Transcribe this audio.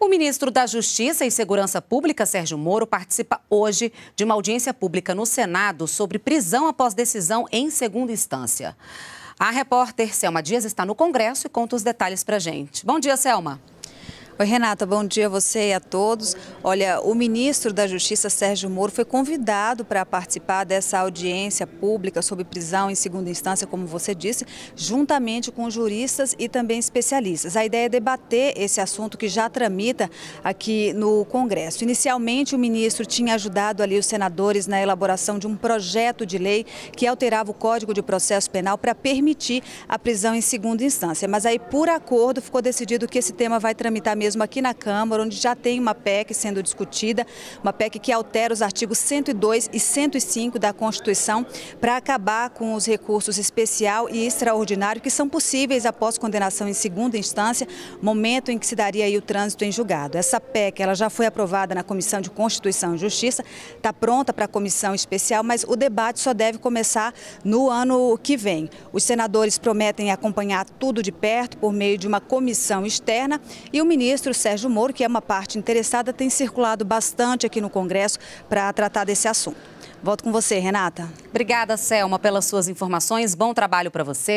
O ministro da Justiça e Segurança Pública, Sérgio Moro, participa hoje de uma audiência pública no Senado sobre prisão após decisão em segunda instância. A repórter Selma Dias está no Congresso e conta os detalhes para gente. Bom dia, Selma. Oi, Renata, bom dia a você e a todos. Olha, o ministro da Justiça, Sérgio Moro, foi convidado para participar dessa audiência pública sobre prisão em segunda instância, como você disse, juntamente com juristas e também especialistas. A ideia é debater esse assunto que já tramita aqui no Congresso. Inicialmente, o ministro tinha ajudado ali os senadores na elaboração de um projeto de lei que alterava o Código de Processo Penal para permitir a prisão em segunda instância. Mas aí, por acordo, ficou decidido que esse tema vai tramitar mesmo mesmo aqui na Câmara, onde já tem uma PEC sendo discutida, uma PEC que altera os artigos 102 e 105 da Constituição para acabar com os recursos especial e extraordinário que são possíveis após condenação em segunda instância, momento em que se daria aí o trânsito em julgado. Essa PEC ela já foi aprovada na Comissão de Constituição e Justiça, está pronta para a comissão especial, mas o debate só deve começar no ano que vem. Os senadores prometem acompanhar tudo de perto por meio de uma comissão externa e o ministro ministro Sérgio Moro, que é uma parte interessada, tem circulado bastante aqui no Congresso para tratar desse assunto. Volto com você, Renata. Obrigada, Selma, pelas suas informações. Bom trabalho para você.